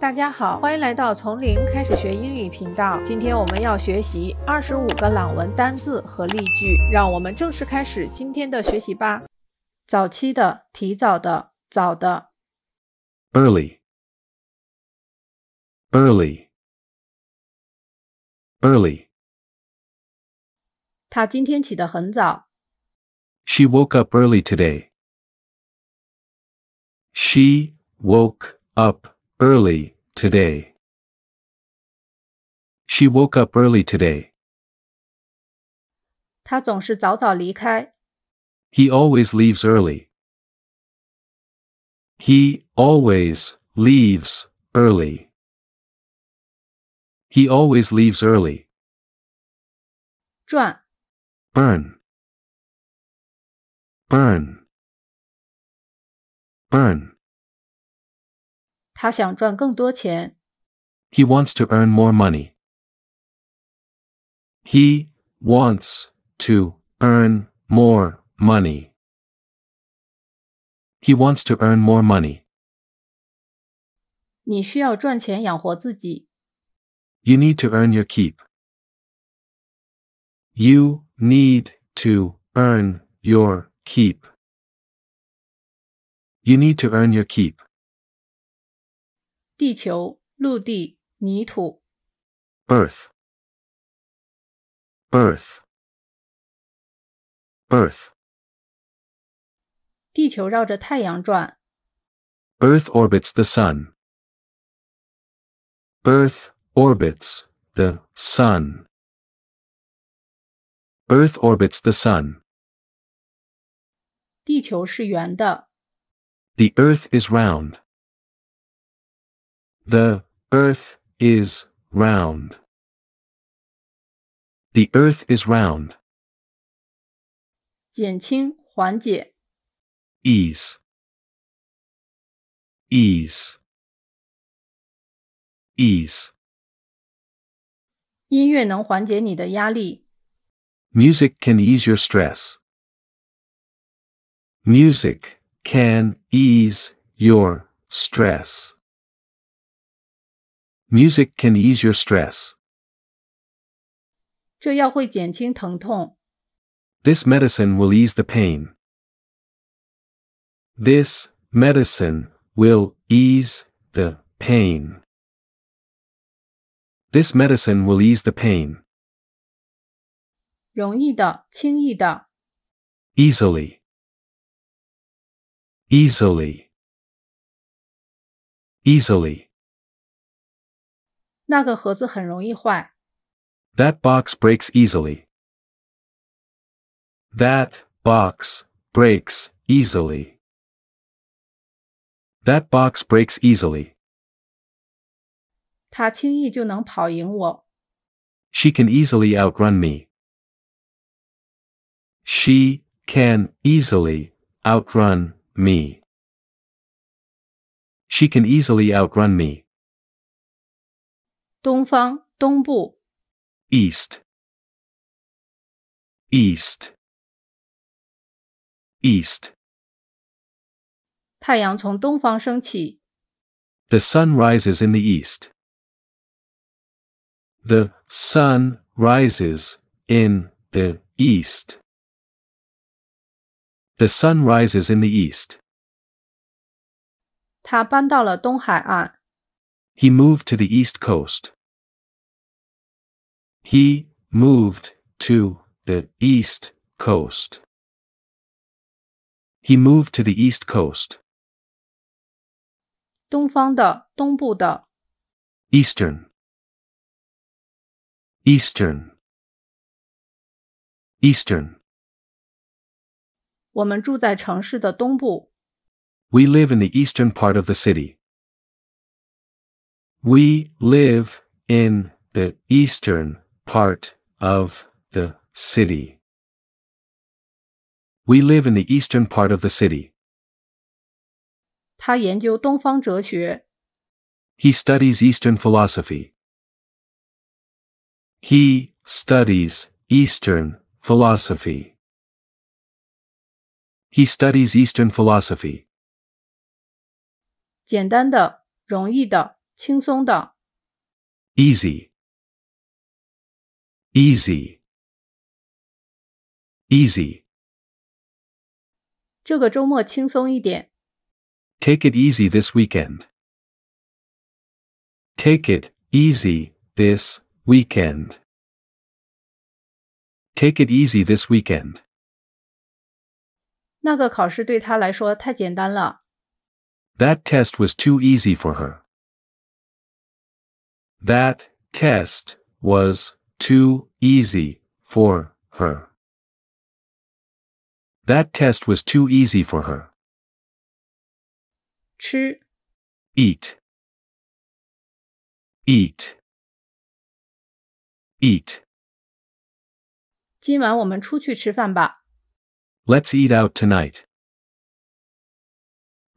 大家好，欢迎来到从零开始学英语频道。今天我们要学习二十五个朗文单字和例句，让我们正式开始今天的学习吧。早期的、提早的、早的。Early, early, early. 他今天起得很早。She woke up early today. She woke up. Early, today. She woke up early today. 他总是早早离开。He always leaves early. He always leaves early. He always leaves early. earn earn earn 他想赚更多钱。He wants to earn more money. He wants to earn more money. He wants to earn more money. 你需要赚钱养活自己。You need to earn your keep. You need to earn your keep. You need to earn your keep. 地球、陆地、泥土。Earth, Earth, Earth。地球绕着太阳转。Earth orbits the sun. Earth orbits the sun. Earth orbits the sun. 地球是圆的。The Earth is round. The earth is round. The earth is round. 减轻，缓解。ease, ease, ease. Music can ease your stress. Music can ease your stress. Music can ease your stress. 这药会减轻疼痛。This medicine will ease the pain. This medicine will ease the pain. This medicine will ease the pain. 容易的，轻易的。Easily. Easily. Easily. 那个盒子很容易坏。That box breaks easily. That box breaks easily. That box breaks easily. She can easily outrun me. She can easily outrun me. She can easily outrun me. 东方，东部。East, east, east. 太阳从东方升起。The sun rises in the east. The sun rises in the east. The sun rises in the east. 他搬到了东海岸。he moved to the East Coast. He moved to the East Coast. He moved to the East Coast. 东方的，东部的。Eastern. Eastern. Eastern. We live in the eastern part of the city. We live in the eastern part of the city. We live in the eastern part of the city. 他研究东方哲学。He studies Eastern philosophy. He studies Eastern philosophy. He studies Eastern philosophy. 简单的，容易的。轻松的。easy, easy, easy. 这个周末轻松一点。Take it easy this weekend. Take it easy this weekend. Take it easy this weekend. 那个考试对她来说太简单了。That test was too easy for her. That test was too easy for her. That test was too easy for her. 吃 eat eat eat let us eat out tonight.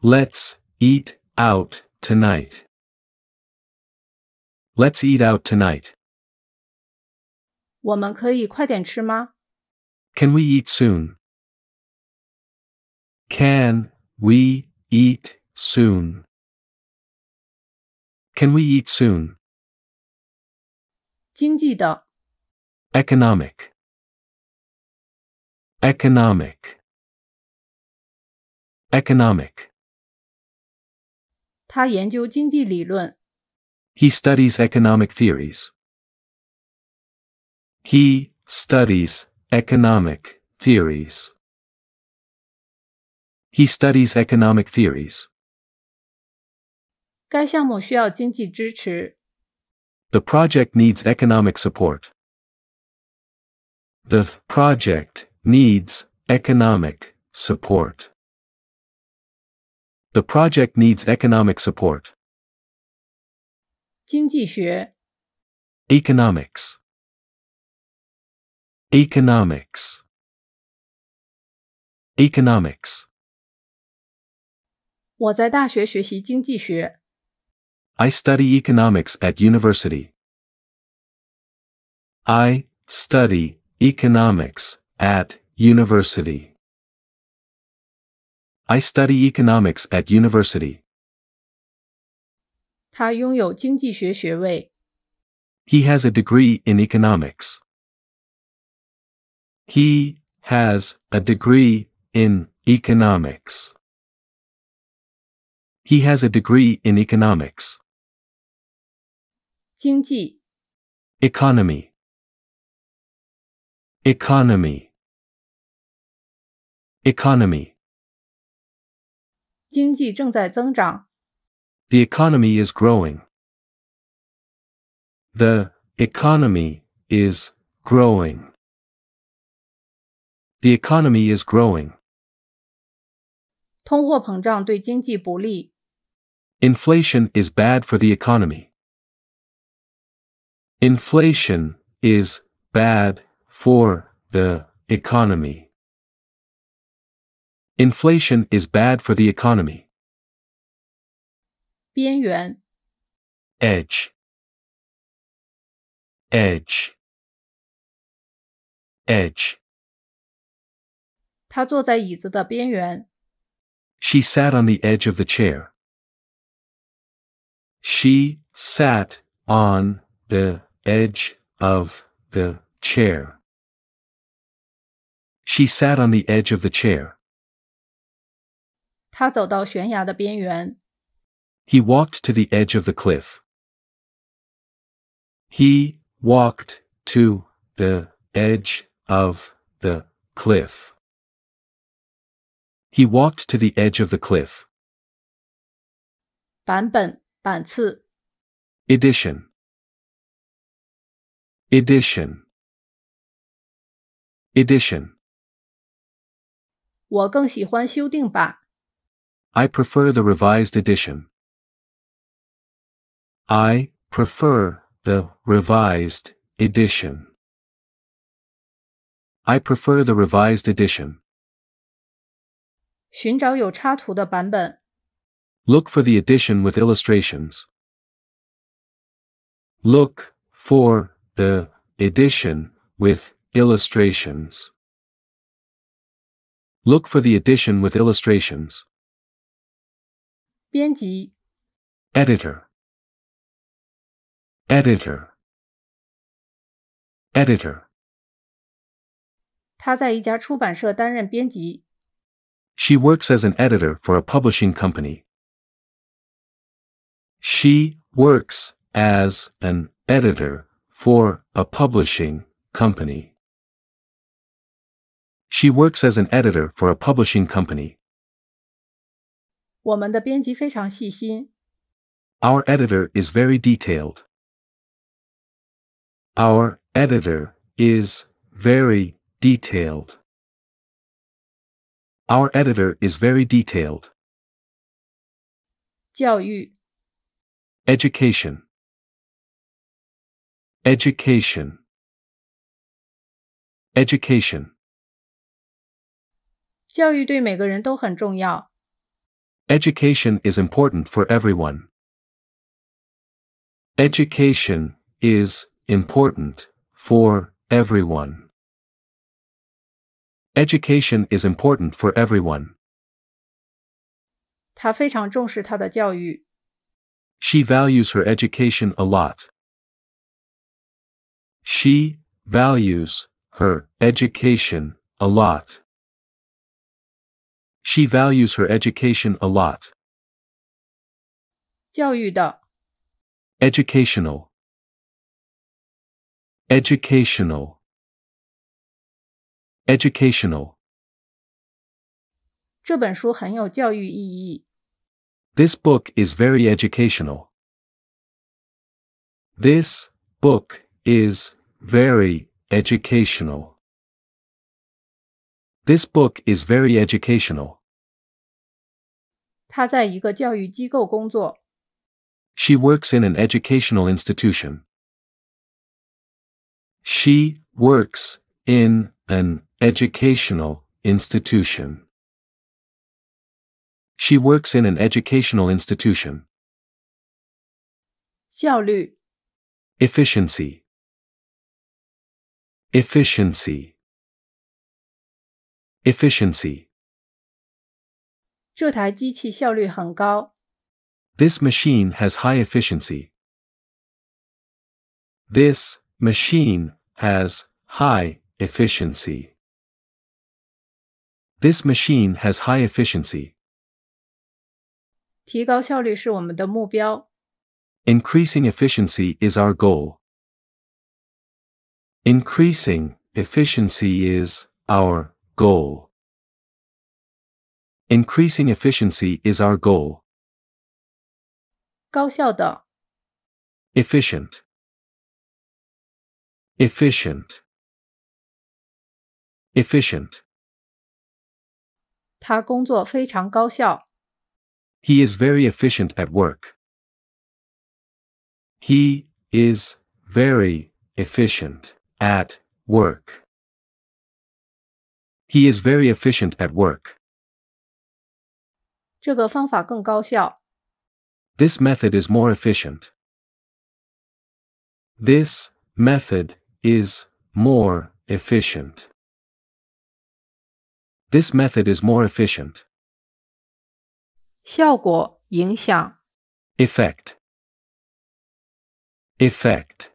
Let's eat out tonight. Let's eat out tonight. 我们可以快点吃吗? Can we eat soon? Can we eat soon? Can we eat soon? 经济的 economic economic economic 他研究经济理论 he studies economic theories. He studies economic theories. He studies economic theories. 该项目需要经济支持。The project needs economic support. The project needs economic support. The project needs economic support. 经济学 economics economics economics I study economics at university I study economics at university I study economics at university 他拥有经济学学位。He has a degree in economics. He has a degree in economics. He has a degree in economics. 经济 economy economy economy 经济正在增长 the economy is growing. The economy is growing. The economy is growing. 通货膨胀对经济不利。Inflation is bad for the economy. Inflation is bad for the economy. Inflation is bad for the economy. 边缘。edge edge edge sat on the edge of the chair. She sat on the edge of the chair. She sat on the edge of the chair. 她走到悬崖的边缘。he walked to the edge of the cliff. He walked to the edge of the cliff. He walked to the edge of the cliff. 版本,版次. Edition. Edition. Edition. 我更喜欢修订版. I prefer the revised edition. I prefer the revised edition. I prefer the revised edition. 寻找有插图的版本。Look for the edition with illustrations. Look for the edition with illustrations. Look for the edition with illustrations. 编辑 Editor editor editor 她在一家出版社担任编辑。She works as an editor for a publishing company. She works as an editor for a publishing company. She works as an editor for a publishing company. 我们的编辑非常细心。Our editor is very detailed. Our editor is very detailed. Our editor is very detailed. 教育 education education education Education is important for everyone. Education is important for everyone. Education is important for everyone. 她非常重视她的教育。She values her education a lot. She values her education a lot. She values her education a lot. 教育的 educational Educational. Educational. 这本书很有教育意义。This book is very educational. This book is very educational. This book is very educational. 她在一个教育机构工作。She works in an educational institution. She works in an educational institution. She works in an educational institution. 效率 efficiency efficiency efficiency This machine has high efficiency. This machine has high efficiency. This machine has high efficiency. 提高效率是我们的目标。Increasing efficiency is our goal. Increasing efficiency is our goal. Increasing efficiency is our goal. 高效的 efficient efficient efficient He is very efficient at work. He is very efficient at work. He is very efficient at work. This method is more efficient. This method is more efficient. This method is more efficient. 效果影响 effect effect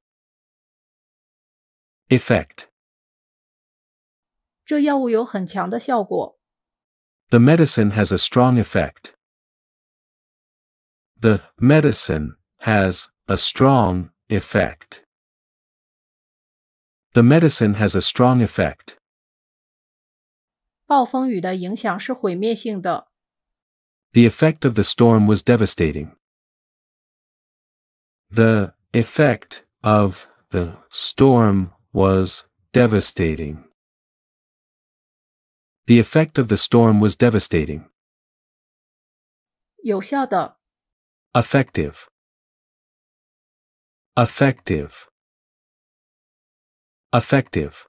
effect 这药物有很强的效果 The medicine has a strong effect. The medicine has a strong effect. The medicine has a strong effect. 暴风雨的影响是毁灭性的。The effect of the storm was devastating. The effect of the storm was devastating. The effect of the storm was devastating. Effective. Effective. Effective.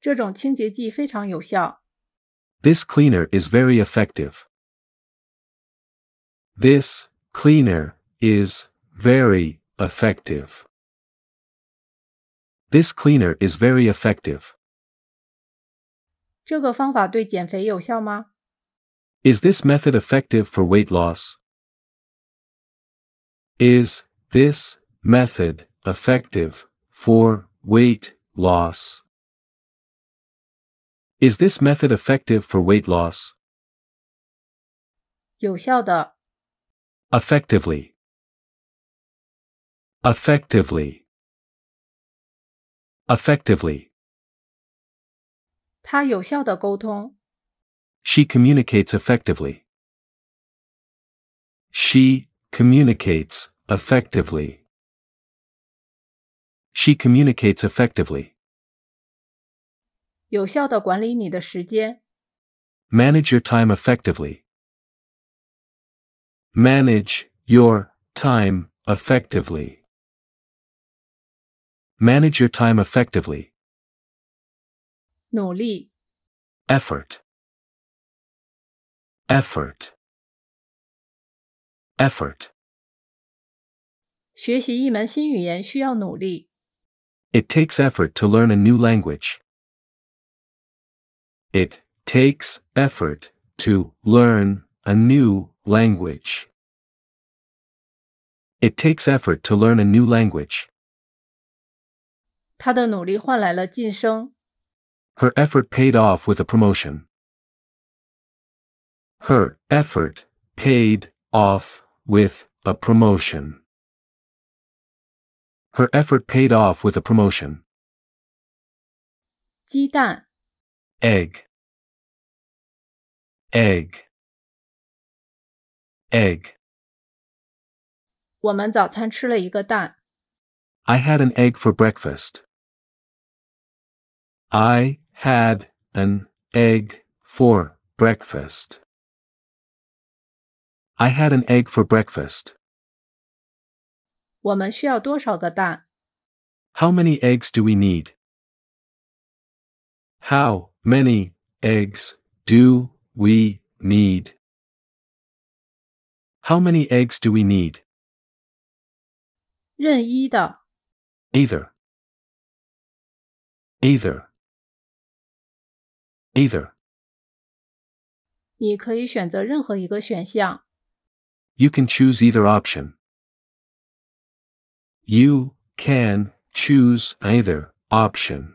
这种清洁剂非常有效。This cleaner is very effective. This cleaner is very effective. This cleaner is very effective. 这个方法对减肥有效吗？Is this method effective for weight loss? Is this method effective for weight loss. Is this method effective for weight loss? 有效的 effectively effectively effectively 她有效的沟通 She communicates effectively. She communicates effectively. She communicates effectively. 有效的管理你的时间。Manage your time effectively. Manage your time effectively. Manage your time effectively. 努力。Effort. Effort. Effort. 学习一门新语言需要努力。it takes effort to learn a new language. It takes effort to learn a new language. It takes effort to learn a new language. Her effort paid off with a promotion. Her effort paid off with a promotion. Her effort paid off with a promotion. 鸡蛋 egg egg egg I had an egg for breakfast. I had an egg for breakfast. I had an egg for breakfast. 我们需要多少个蛋？How many eggs do we need? How many eggs do we need? How many eggs do we need? 任意的。Either. Either. Either. 你可以选择任何一个选项。You can choose either option. You can choose either option.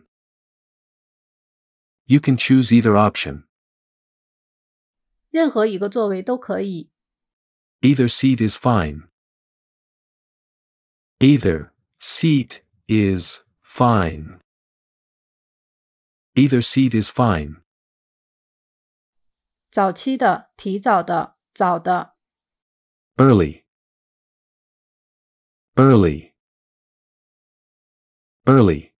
You can choose either option. 任何一个座位都可以。Either seat is fine. Either seat is fine. Either seat is fine. 早期的、提早的、早的。Early. Early early.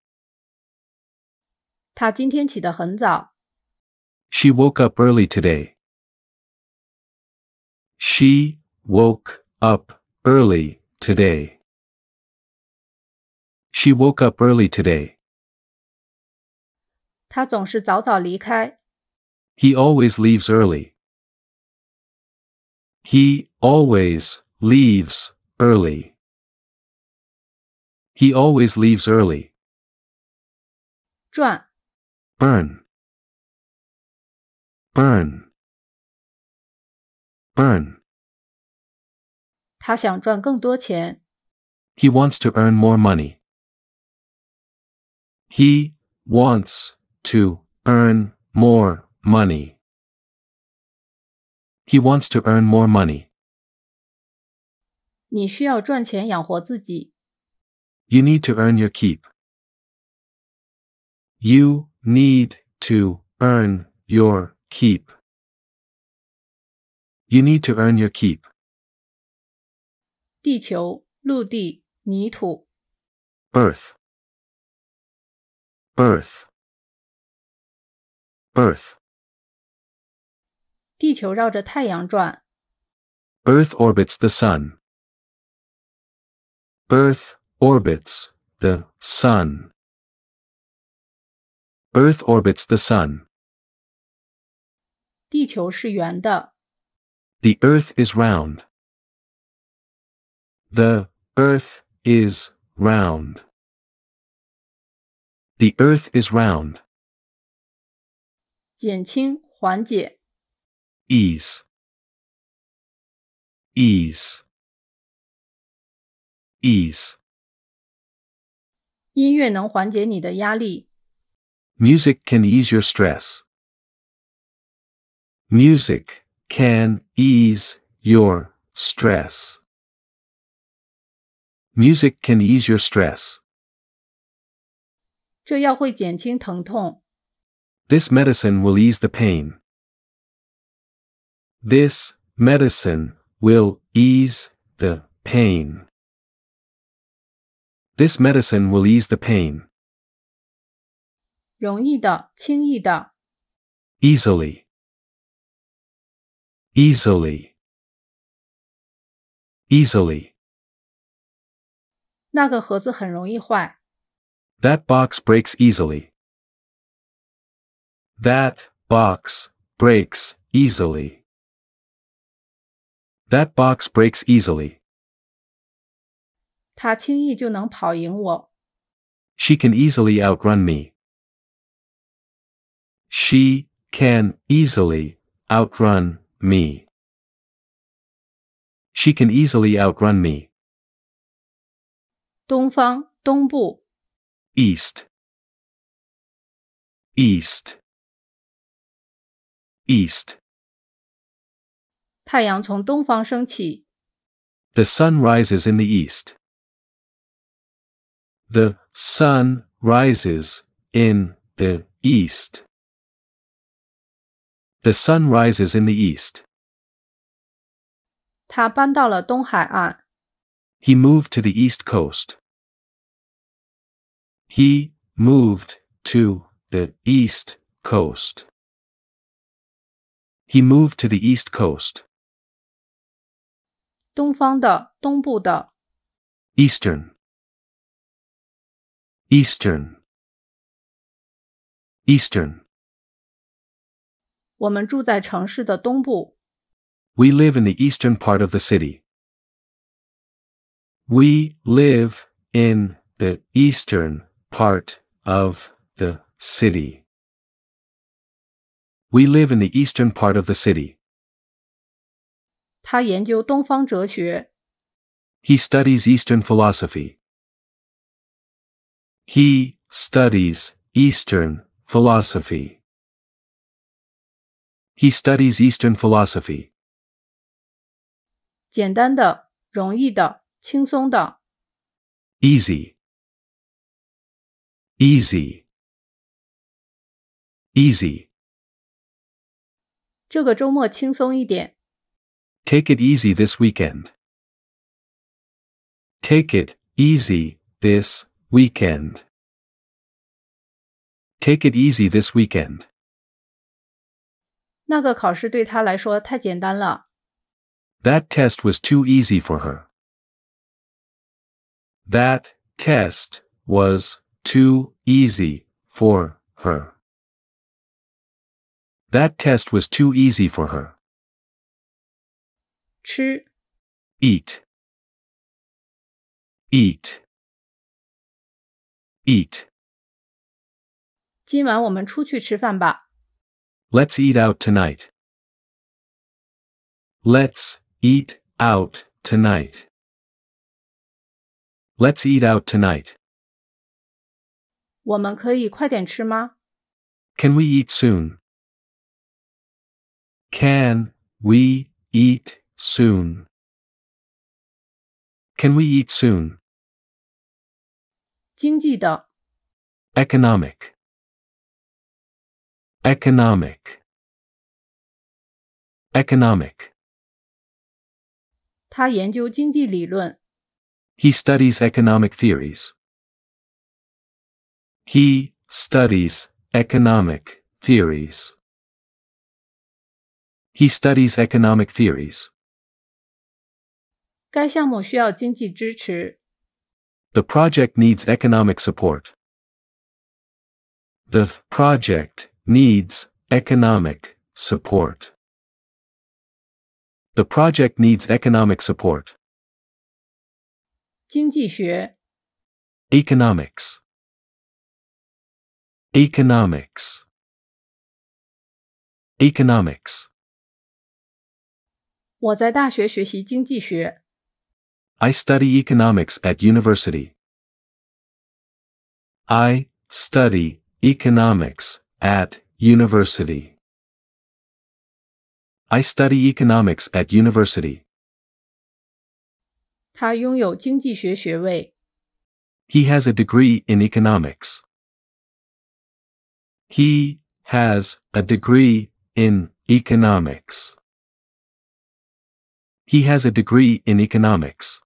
她今天起得很早。She woke up early today. She woke up early today. She woke up early today. He always leaves early. He always leaves early. He always leaves early. 赚 earn earn earn He wants to earn more money. He wants to earn more money. He wants to earn more money. 你需要赚钱养活自己。you need to earn your keep. You need to earn your keep. You need to earn your keep. 地球、陆地、泥土。Earth. Earth. Earth. 地球绕着太阳转。Earth orbits the sun. Earth Orbits the Sun. Earth orbits the Sun. 地球是圆的。The Earth is round. The Earth is round. The Earth is round. 减轻，缓解。Ease. Ease. Ease. 音乐能缓解你的压力。Music can ease your stress. Music can ease your stress. Music can ease your stress. 这药会减轻疼痛。This medicine will ease the pain. This medicine will ease the pain. This medicine will ease the pain. 容易的，轻易的。Easily. Easily. Easily. That box breaks easily. That box breaks easily. That box breaks easily. 她轻易就能跑赢我。She can easily outrun me. She can easily outrun me. She can easily outrun me. 东方，东部。East. East. East. The sun rises in the east. The sun rises in the east. The sun rises in the east. 他搬到了东海岸。He moved to the east coast. He moved to the east coast. He moved to the east coast. 东方的，东部的。Eastern. Eastern. Eastern. 我们住在城市的东部。We live in the eastern part of the city. We live in the eastern part of the city. We live in the eastern part of the city. 他研究东方哲学。He studies Eastern philosophy. He studies Eastern philosophy. He studies Eastern philosophy. 简单的、容易的、轻松的。Easy, easy, easy. 这个周末轻松一点。Take it easy this weekend. Take it easy this Weekend. Take it easy this weekend. 那个考试对她来说太简单了。That test was too easy for her. That test was too easy for her. That test was too easy for her. 吃 eat eat Eat. 今晚我们出去吃饭吧。Let's eat out tonight. Let's eat out tonight. Let's eat out tonight. 我们可以快点吃吗？Can we eat soon? Can we eat soon? Can we eat soon? 经济的 economic economic economic He studies economic theories. He studies economic theories. He studies economic theories. 该项目需要经济支持。the project needs economic support. The project needs economic support. The project needs economic support. 经济学 Economics Economics Economics 我在大学学习经济学 I study economics at university. I study economics at university. I study economics at university. He has a degree in economics. He has a degree in economics. He has a degree in economics.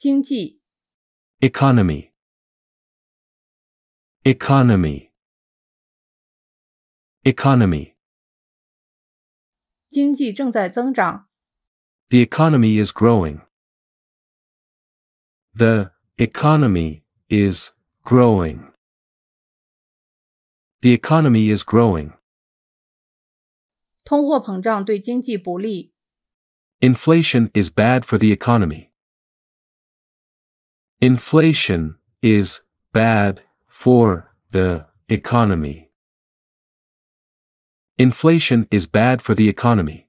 经济 economy economy economy the economy is growing the economy is growing the economy is growing inflation is bad for the economy Inflation is bad for the economy. Inflation is bad for the economy.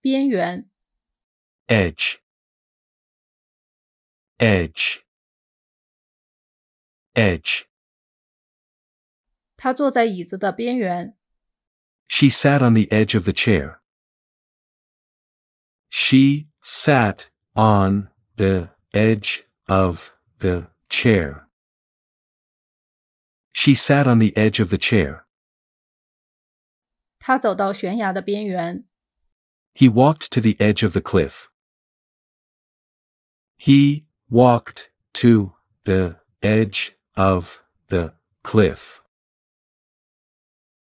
边缘 edge edge edge She sat on the edge of the chair. She sat on the edge of the chair. She sat on the edge of the chair. 他走到悬崖的边缘。He walked to the edge of the cliff. He walked to the edge of the cliff.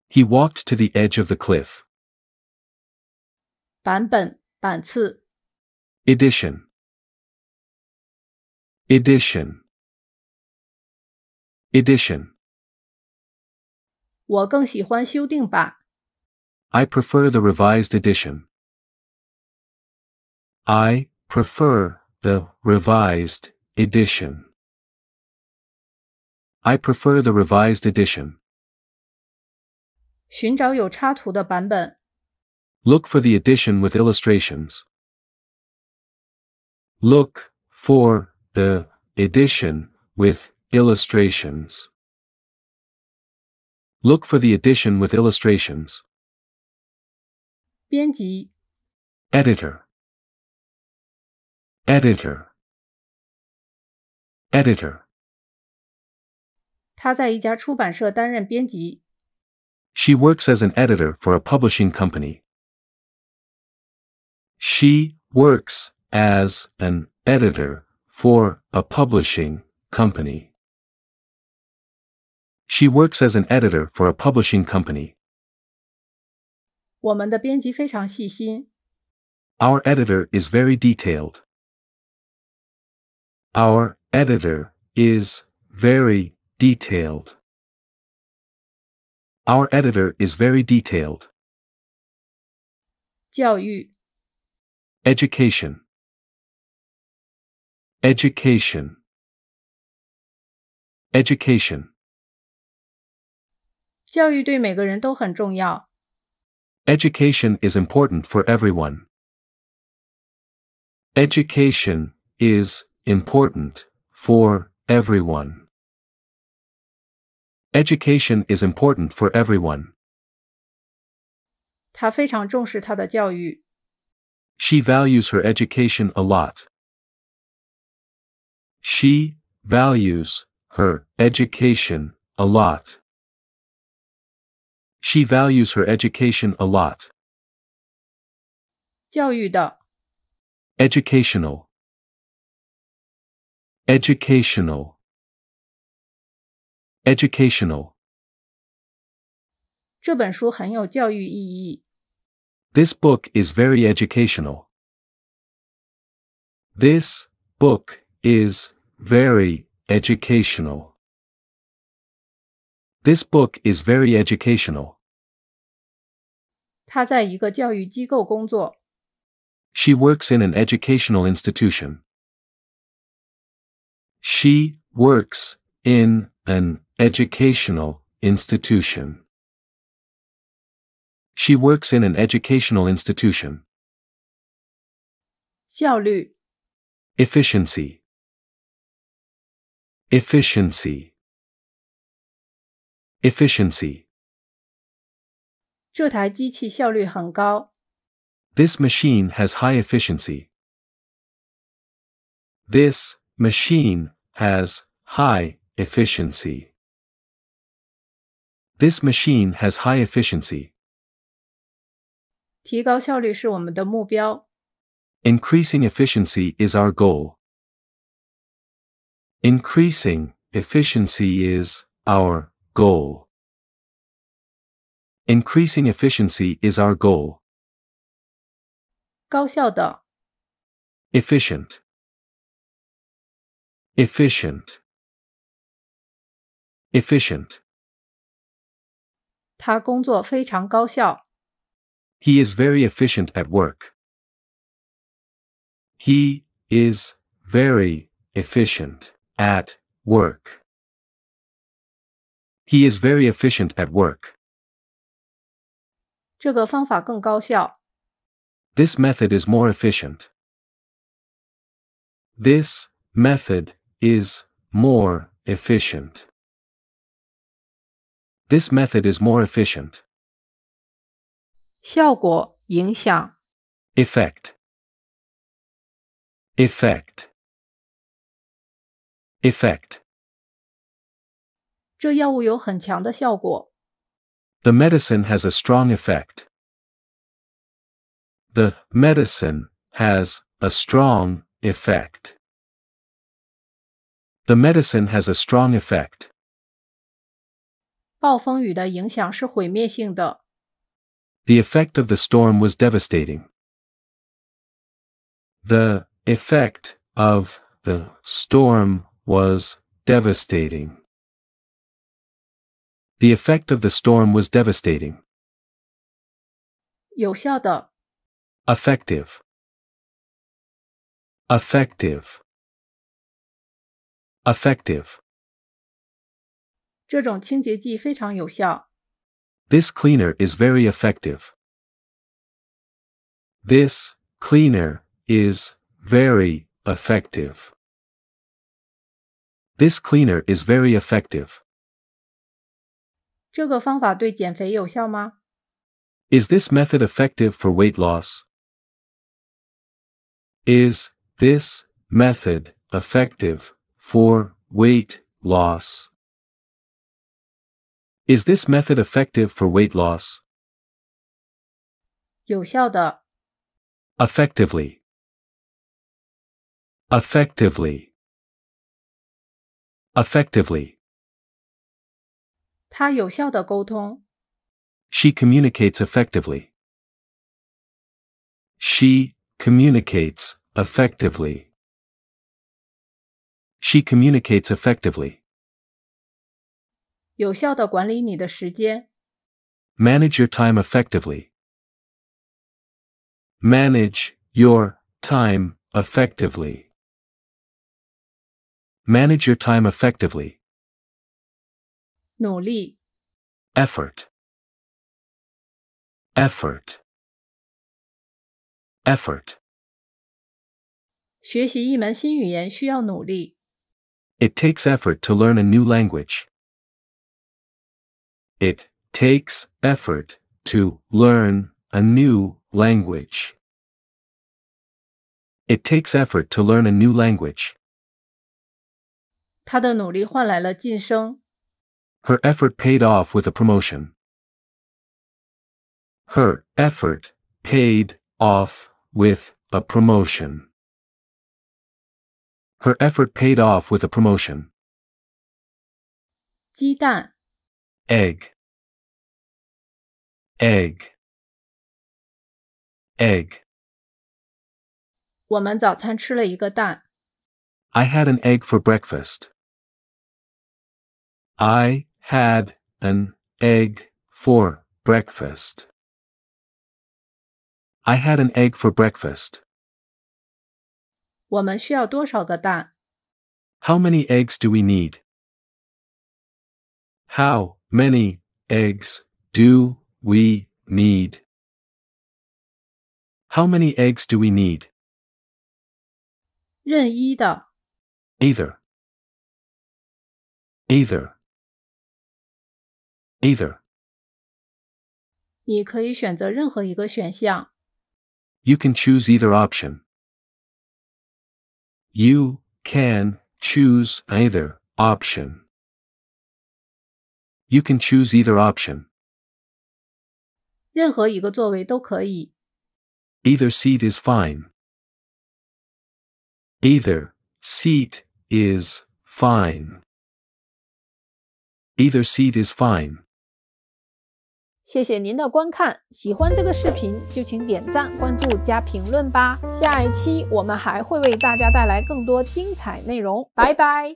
He walked to the edge of the cliff. Edition. Edition. Edition. I prefer the revised edition. I prefer the revised edition. I prefer the revised edition. Look for the edition with illustrations. Look for the edition with illustrations. Look for the edition with illustrations. 编辑 Editor Editor Editor She works as an editor for a publishing company. She works as an editor for a publishing company. She works as an editor for a publishing company. Our editor is very detailed. Our editor is very detailed. Our editor is very detailed. 教育 Education Education. Education. 教育对每个人都很重要。Education is important for everyone. Education is important for everyone. Education is important for everyone. She values her education a lot. She values her education a lot. She values her education a lot. 教育的 educational educational educational This book is very educational. This book is very educational. This book is very educational. 她在一个教育机构工作。She works in an educational institution. She works in an educational institution. She works in an educational institution. 效率 Efficiency. Efficiency. Efficiency. 这台机器效率很高。This machine has high efficiency. This machine has high efficiency. This machine has high efficiency. 提高效率是我们的目标。Increasing efficiency is our goal. Increasing efficiency is our goal. Increasing efficiency is our goal. 高效的 efficient efficient efficient 他工作非常高效 He is very efficient at work. He is very efficient at work. He is very efficient at work. This method is more efficient. This method is more efficient. This method is more efficient. 效果影响 effect effect Effect 这药物有很强的效果。The medicine has a strong effect. The medicine has a strong effect. The medicine has a strong effect. 暴风雨的影响是毁灭性的。The effect of the storm was devastating. The effect of the storm was devastating. The effect of the storm was devastating. 有效的 effective effective effective This cleaner is very effective. This cleaner is very effective. This cleaner is very effective. 这个方法对减肥有效吗？Is this method effective for weight loss? Is this method effective for weight loss? Is this method effective for weight loss? 有效的 effectively effectively Effectively. 她有效的沟通。She communicates effectively. She communicates effectively. She communicates effectively. 有效的管理你的时间。Manage your time effectively. Manage your time effectively. Manage your time effectively. 努力 effort effort effort It takes effort to learn a new language. It takes effort to learn a new language. It takes effort to learn a new language. 她的努力换来了晋升。Her effort paid off with a promotion. Her effort paid off with a promotion. Her effort paid off with a promotion. 鸡蛋 egg egg egg 我们早餐吃了一个蛋。I had an egg for breakfast. I had an egg for breakfast. I had an egg for breakfast. How many eggs do we need? How many eggs do we need? How many eggs do we need? Either. Either either. You can choose either option. You can choose either option. You can choose either option. 任何一个座位都可以。Either seat is fine. Either seat is fine. Either seat is fine. 谢谢您的观看，喜欢这个视频就请点赞、关注加评论吧。下一期我们还会为大家带来更多精彩内容，拜拜。